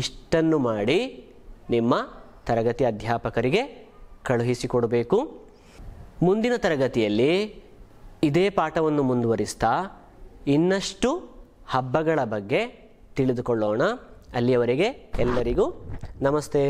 ಇಷ್ಟನ್ನು ಮಾಡಿ ನಿಮ್ಮ ತರಗತಿ ಅಧ್ಯಾಪಕರಿಗೆ ಕಳುಹಿಸಿಕೊಡಬೇಕು ಮುಂದಿನ ತರಗತಿಯಲ್ಲಿ ಇದೇ ಪಾಠವನ್ನು ಮುಂದುವರಿಸ್ತಾ ಇನ್ನಷ್ಟು ಹಬ್ಬಗಳ ಬಗ್ಗೆ ತಿಳಿದುಕೊಳ್ಳೋಣ ಅಲ್ಲಿಯವರೆಗೆ ಎಲ್ಲರಿಗೂ ನಮಸ್ತೆ